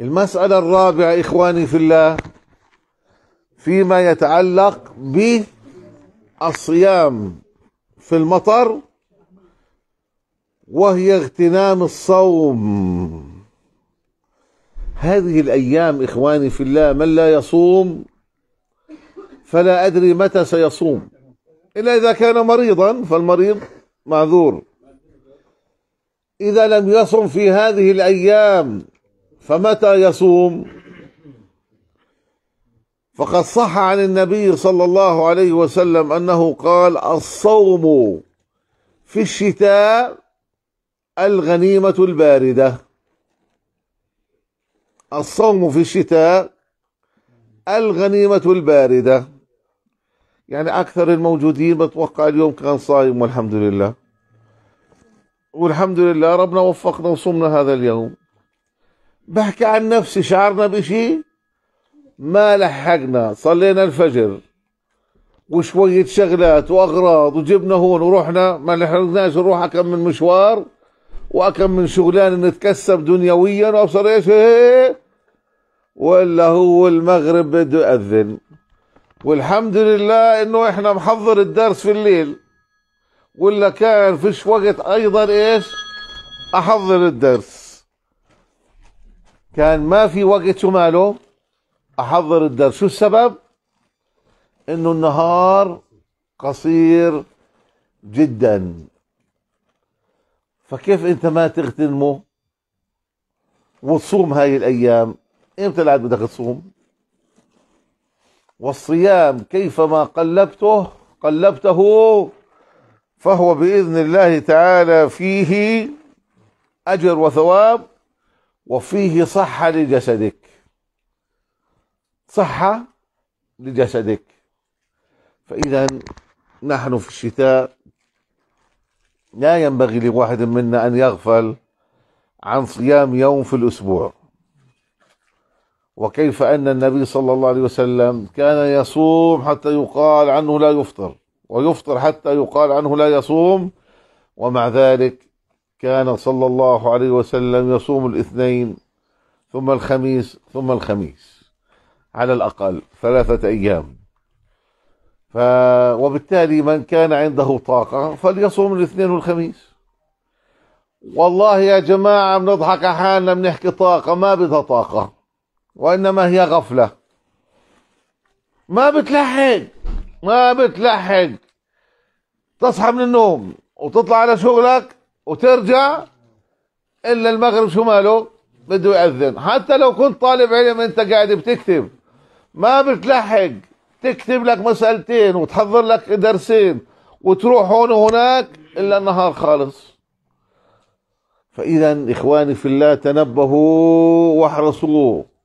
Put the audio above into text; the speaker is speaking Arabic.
المسألة الرابعة إخواني في الله فيما يتعلق بالصيام في المطر وهي اغتنام الصوم هذه الأيام إخواني في الله من لا يصوم فلا أدري متى سيصوم إلا إذا كان مريضا فالمريض معذور إذا لم يصم في هذه الأيام فمتى يصوم فقد صح عن النبي صلى الله عليه وسلم انه قال الصوم في الشتاء الغنيمه البارده الصوم في الشتاء الغنيمه البارده يعني اكثر الموجودين بتوقع اليوم كان صايم والحمد لله والحمد لله ربنا وفقنا وصمنا هذا اليوم بحكي عن نفسي شعرنا بشيء ما لحقنا صلينا الفجر وشوية شغلات وأغراض وجبنا هون ورحنا ما لحقناش نروح أكم من مشوار وأكم من شغلانة نتكسب دنيويا وأبصر إيش ولا هو المغرب بده يأذن والحمد لله إنه إحنا محضر الدرس في الليل ولا كان فيش وقت أيضا إيش أحضر الدرس كان ما في وقت وماله احضر الدرس شو السبب انه النهار قصير جدا فكيف انت ما تغتنمه وتصوم هاي الايام امتى العاد بدك تصوم والصيام كيفما قلبته قلبته فهو باذن الله تعالى فيه اجر وثواب وفيه صحة لجسدك صحة لجسدك فإذا نحن في الشتاء لا ينبغي لواحد منا أن يغفل عن صيام يوم في الأسبوع وكيف أن النبي صلى الله عليه وسلم كان يصوم حتى يقال عنه لا يفطر ويفطر حتى يقال عنه لا يصوم ومع ذلك كان صلى الله عليه وسلم يصوم الاثنين ثم الخميس ثم الخميس على الأقل ثلاثة أيام ف وبالتالي من كان عنده طاقة فليصوم الاثنين والخميس والله يا جماعة بنضحك على حالنا بنحكي طاقة ما بدها طاقة وإنما هي غفلة ما بتلحق ما بتلحق تصحى من النوم وتطلع على شغلك وترجع الا المغرب شو ماله بده يأذن حتى لو كنت طالب علم انت قاعد بتكتب ما بتلحق تكتب لك مسألتين وتحضر لك درسين وتروح هون وهناك الا النهار خالص فاذا اخواني في الله تنبهوا واحرصوا